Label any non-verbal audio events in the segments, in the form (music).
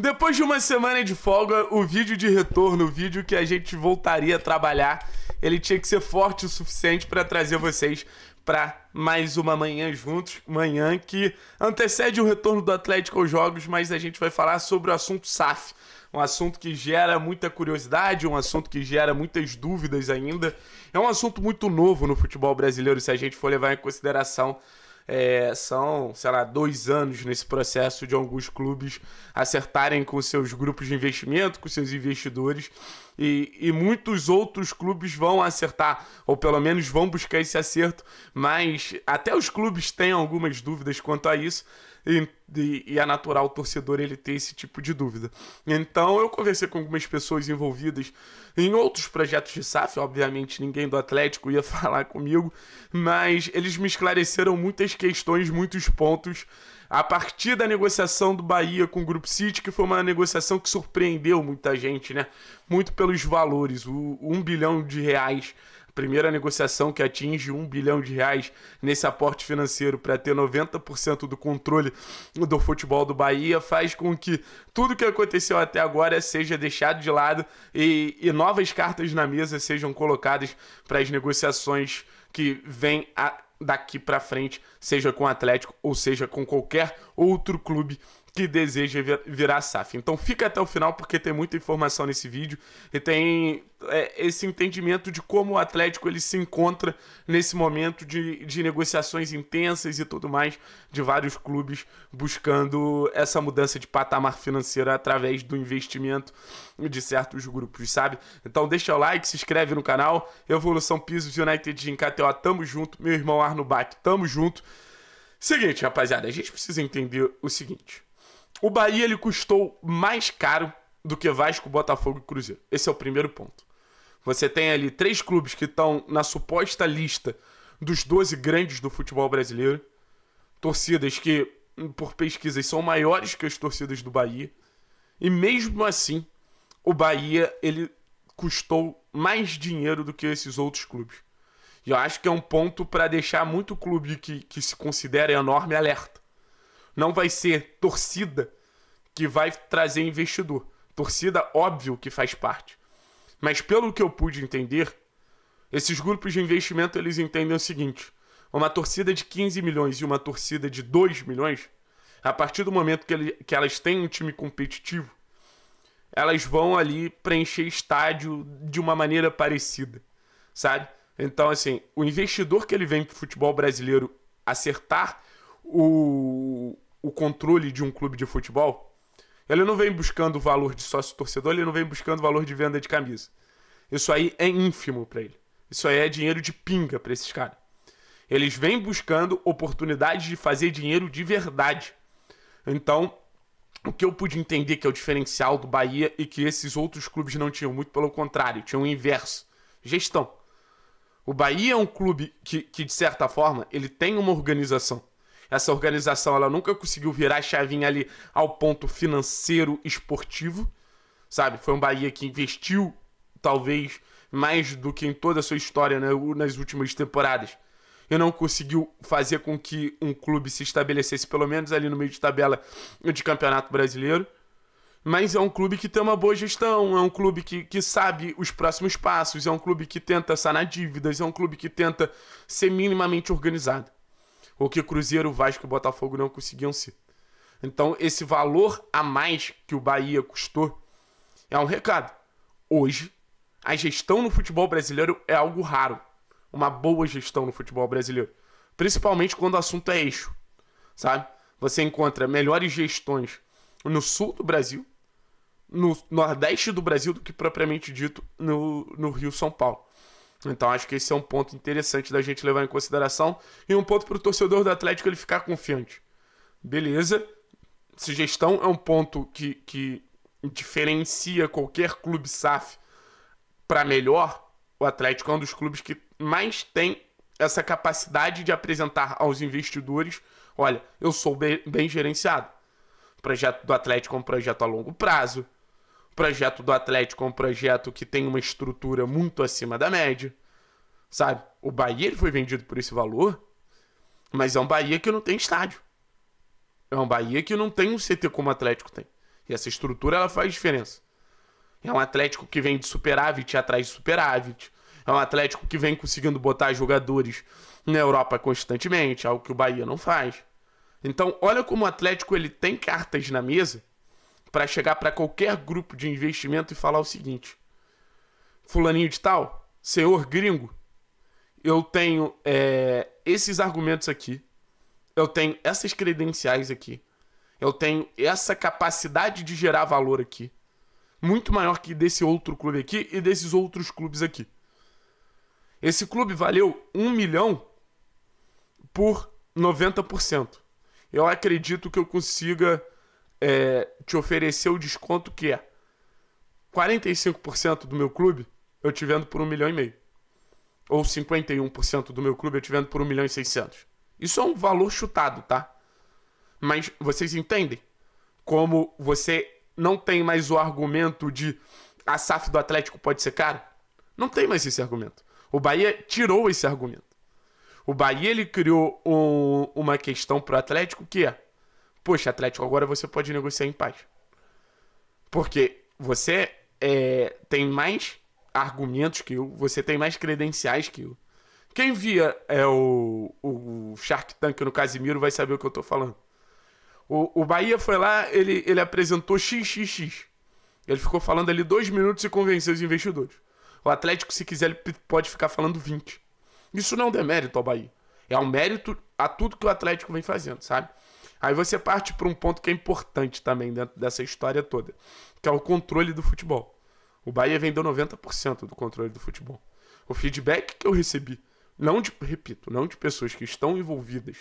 Depois de uma semana de folga, o vídeo de retorno, o vídeo que a gente voltaria a trabalhar, ele tinha que ser forte o suficiente para trazer vocês para mais uma manhã juntos, manhã que antecede o retorno do Atlético aos jogos, mas a gente vai falar sobre o assunto SAF, um assunto que gera muita curiosidade, um assunto que gera muitas dúvidas ainda. É um assunto muito novo no futebol brasileiro se a gente for levar em consideração é, são, sei lá, dois anos nesse processo de alguns clubes acertarem com seus grupos de investimento, com seus investidores e, e muitos outros clubes vão acertar, ou pelo menos vão buscar esse acerto, mas até os clubes têm algumas dúvidas quanto a isso. E, e, e, é natural o torcedor ele ter esse tipo de dúvida. Então eu conversei com algumas pessoas envolvidas em outros projetos de SAF, obviamente ninguém do Atlético ia (laughs) falar comigo, mas eles me esclareceram muitas questões, muitos pontos a partir da negociação do Bahia com o Grupo City, que foi uma negociação que surpreendeu muita gente, né? Muito pelos valores, o, um bilhão de reais primeira negociação que atinge um bilhão de reais nesse aporte financeiro para ter 90% do controle do futebol do Bahia faz com que tudo que aconteceu até agora seja deixado de lado e, e novas cartas na mesa sejam colocadas para as negociações que vêm a daqui para frente, seja com o Atlético ou seja com qualquer outro clube que deseja vir, virar SAF. Então fica até o final porque tem muita informação nesse vídeo e tem é, esse entendimento de como o Atlético ele se encontra nesse momento de, de negociações intensas e tudo mais de vários clubes buscando essa mudança de patamar financeiro através do investimento de certos grupos, sabe? Então deixa o like, se inscreve no canal, Evolução Pisos United em KTO, tamo junto, meu irmão Arno Bach, tamo junto. Seguinte, rapaziada, a gente precisa entender o seguinte. O Bahia ele custou mais caro do que Vasco, Botafogo e Cruzeiro. Esse é o primeiro ponto. Você tem ali três clubes que estão na suposta lista dos 12 grandes do futebol brasileiro. Torcidas que, por pesquisas, são maiores que as torcidas do Bahia. E mesmo assim, o Bahia ele custou mais dinheiro do que esses outros clubes. E eu acho que é um ponto para deixar muito clube que, que se considera enorme alerta. Não vai ser torcida que vai trazer investidor. Torcida, óbvio que faz parte. Mas pelo que eu pude entender, esses grupos de investimento eles entendem o seguinte: uma torcida de 15 milhões e uma torcida de 2 milhões, a partir do momento que, ele, que elas têm um time competitivo, elas vão ali preencher estádio de uma maneira parecida, sabe? Então, assim, o investidor que ele vem para o futebol brasileiro acertar o, o controle de um clube de futebol, ele não vem buscando o valor de sócio torcedor, ele não vem buscando o valor de venda de camisa. Isso aí é ínfimo para ele. Isso aí é dinheiro de pinga para esses caras. Eles vêm buscando oportunidades de fazer dinheiro de verdade. Então, o que eu pude entender que é o diferencial do Bahia e que esses outros clubes não tinham, muito pelo contrário, tinham o inverso: gestão. O Bahia é um clube que, que de certa forma, ele tem uma organização. Essa organização ela nunca conseguiu virar a chavinha ali ao ponto financeiro esportivo, sabe? Foi um Bahia que investiu talvez mais do que em toda a sua história né, nas últimas temporadas. E não conseguiu fazer com que um clube se estabelecesse pelo menos ali no meio de tabela de Campeonato Brasileiro mas é um clube que tem uma boa gestão, é um clube que, que sabe os próximos passos, é um clube que tenta sanar dívidas, é um clube que tenta ser minimamente organizado. Ou que Cruzeiro, Vasco e Botafogo não conseguiam ser. Então, esse valor a mais que o Bahia custou é um recado. Hoje, a gestão no futebol brasileiro é algo raro. Uma boa gestão no futebol brasileiro. Principalmente quando o assunto é eixo, sabe? Você encontra melhores gestões no sul do Brasil, no nordeste do Brasil, do que propriamente dito no, no Rio São Paulo. Então acho que esse é um ponto interessante da gente levar em consideração e um ponto para o torcedor do Atlético ele ficar confiante. Beleza, sugestão é um ponto que, que diferencia qualquer clube SAF para melhor. O Atlético é um dos clubes que mais tem essa capacidade de apresentar aos investidores: olha, eu sou bem, bem gerenciado. O projeto do Atlético é um projeto a longo prazo projeto do Atlético é um projeto que tem uma estrutura muito acima da média, sabe? O Bahia ele foi vendido por esse valor, mas é um Bahia que não tem estádio. É um Bahia que não tem um CT como o Atlético tem. E essa estrutura ela faz diferença. É um Atlético que vem de superávit atrás de superávit. É um Atlético que vem conseguindo botar jogadores na Europa constantemente, algo que o Bahia não faz. Então, olha como o Atlético ele tem cartas na mesa para chegar para qualquer grupo de investimento e falar o seguinte: Fulaninho de Tal, senhor gringo, eu tenho é, esses argumentos aqui, eu tenho essas credenciais aqui, eu tenho essa capacidade de gerar valor aqui, muito maior que desse outro clube aqui e desses outros clubes aqui. Esse clube valeu um milhão por 90%. Eu acredito que eu consiga é, te oferecer o desconto que é 45% do meu clube, eu te vendo por um milhão e meio. Ou 51% do meu clube, eu te vendo por um milhão e seiscentos Isso é um valor chutado, tá? Mas vocês entendem como você não tem mais o argumento de a SAF do Atlético pode ser cara? Não tem mais esse argumento. O Bahia tirou esse argumento. O Bahia ele criou um, uma questão para o Atlético que é Poxa, Atlético, agora você pode negociar em paz. Porque você é, tem mais argumentos que eu, você tem mais credenciais que eu. Quem via é o, o Shark Tank no Casimiro vai saber o que eu tô falando. O, o Bahia foi lá, ele, ele apresentou XXX. Ele ficou falando ali dois minutos e convenceu os investidores. O Atlético, se quiser, ele pode ficar falando 20. Isso não é um demérito ao Bahia. É um mérito a tudo que o Atlético vem fazendo, sabe? Aí você parte para um ponto que é importante também dentro dessa história toda, que é o controle do futebol. O Bahia vendeu 90% do controle do futebol. O feedback que eu recebi, não de, repito, não de pessoas que estão envolvidas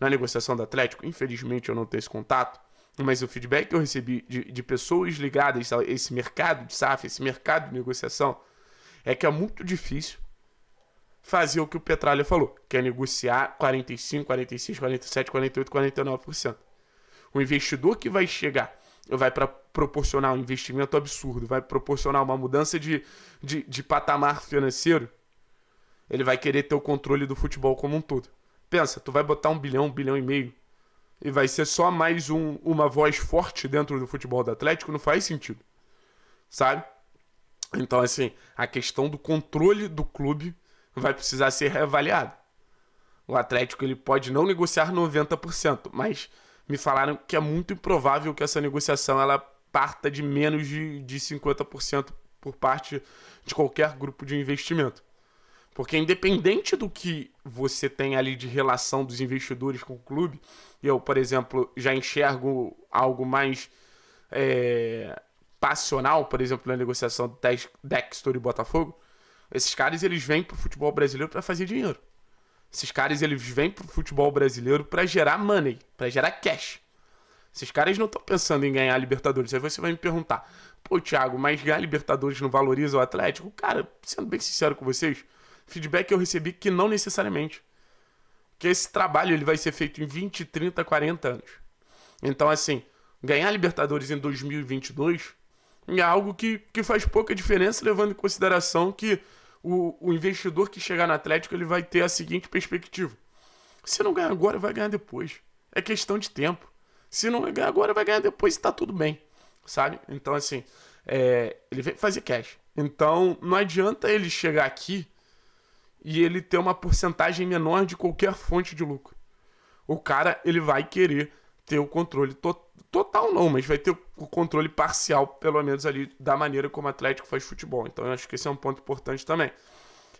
na negociação do Atlético, infelizmente eu não tenho esse contato, mas o feedback que eu recebi de, de pessoas ligadas a esse mercado de SAF, esse mercado de negociação, é que é muito difícil fazia o que o Petralha falou, que é negociar 45, 46, 47, 48, 49%. O investidor que vai chegar vai para proporcionar um investimento absurdo, vai proporcionar uma mudança de, de, de patamar financeiro, ele vai querer ter o controle do futebol como um todo. Pensa, tu vai botar um bilhão, um bilhão e meio, e vai ser só mais um, uma voz forte dentro do futebol do Atlético, não faz sentido. Sabe? Então, assim, a questão do controle do clube vai precisar ser reavaliado. O Atlético ele pode não negociar 90%, mas me falaram que é muito improvável que essa negociação ela parta de menos de, de 50% por parte de qualquer grupo de investimento. Porque independente do que você tem ali de relação dos investidores com o clube, eu, por exemplo, já enxergo algo mais é, passional, por exemplo, na negociação do Dexter e Botafogo, esses caras, eles vêm pro futebol brasileiro para fazer dinheiro. Esses caras, eles vêm pro futebol brasileiro para gerar money, para gerar cash. Esses caras não estão pensando em ganhar a Libertadores. Aí você vai me perguntar, pô, Thiago, mas ganhar a Libertadores não valoriza o Atlético? Cara, sendo bem sincero com vocês, feedback eu recebi que não necessariamente. Que esse trabalho ele vai ser feito em 20, 30, 40 anos. Então, assim, ganhar a Libertadores em 2022 é algo que, que faz pouca diferença, levando em consideração que o, o investidor que chegar no Atlético ele vai ter a seguinte perspectiva: se não ganhar agora, vai ganhar depois. É questão de tempo. Se não ganhar agora, vai ganhar depois e tá tudo bem, sabe? Então, assim, é, ele vem fazer cash. Então, não adianta ele chegar aqui e ele ter uma porcentagem menor de qualquer fonte de lucro. O cara, ele vai querer ter o controle total total não, mas vai ter o controle parcial, pelo menos ali, da maneira como o Atlético faz futebol. Então eu acho que esse é um ponto importante também.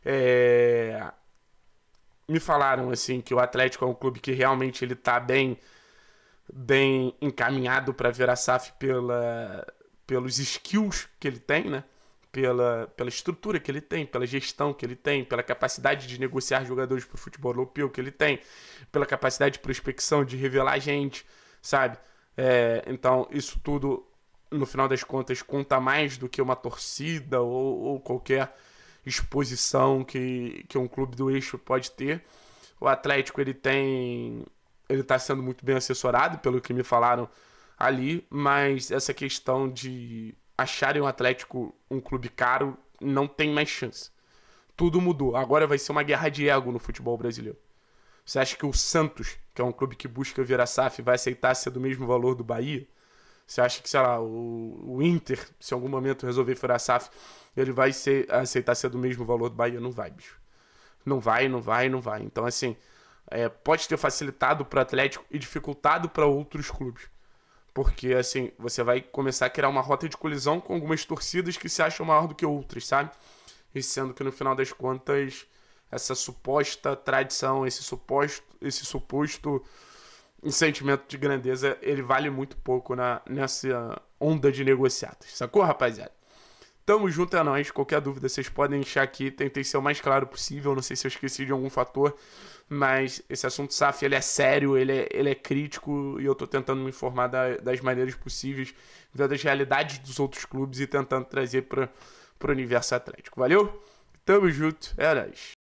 É... Me falaram assim que o Atlético é um clube que realmente ele tá bem, bem encaminhado para ver a SAF pela, pelos skills que ele tem, né? Pela, pela estrutura que ele tem, pela gestão que ele tem, pela capacidade de negociar jogadores para o futebol europeu que ele tem, pela capacidade de prospecção, de revelar gente, sabe? É, então, isso tudo, no final das contas, conta mais do que uma torcida ou, ou qualquer exposição que, que um clube do eixo pode ter. O Atlético ele tem ele está sendo muito bem assessorado, pelo que me falaram ali, mas essa questão de acharem o Atlético um clube caro não tem mais chance. Tudo mudou. Agora vai ser uma guerra de ego no futebol brasileiro. Você acha que o Santos, que é um clube que busca virar SAF, vai aceitar ser do mesmo valor do Bahia? Você acha que, sei lá, o, o Inter, se em algum momento resolver virar SAF, ele vai ser, aceitar ser do mesmo valor do Bahia? Não vai, bicho. Não vai, não vai, não vai. Então, assim, é, pode ter facilitado para o Atlético e dificultado para outros clubes. Porque, assim, você vai começar a criar uma rota de colisão com algumas torcidas que se acham maior do que outras, sabe? E sendo que, no final das contas, essa suposta tradição, esse suposto, esse suposto sentimento de grandeza, ele vale muito pouco na, nessa onda de negociatas. Sacou, rapaziada? Tamo junto é nós. Qualquer dúvida, vocês podem deixar aqui. Tentei ser o mais claro possível. Não sei se eu esqueci de algum fator, mas esse assunto SAF ele é sério, ele é, ele é crítico e eu tô tentando me informar da, das maneiras possíveis, das realidades dos outros clubes e tentando trazer para o universo atlético. Valeu? Tamo junto, é nóis.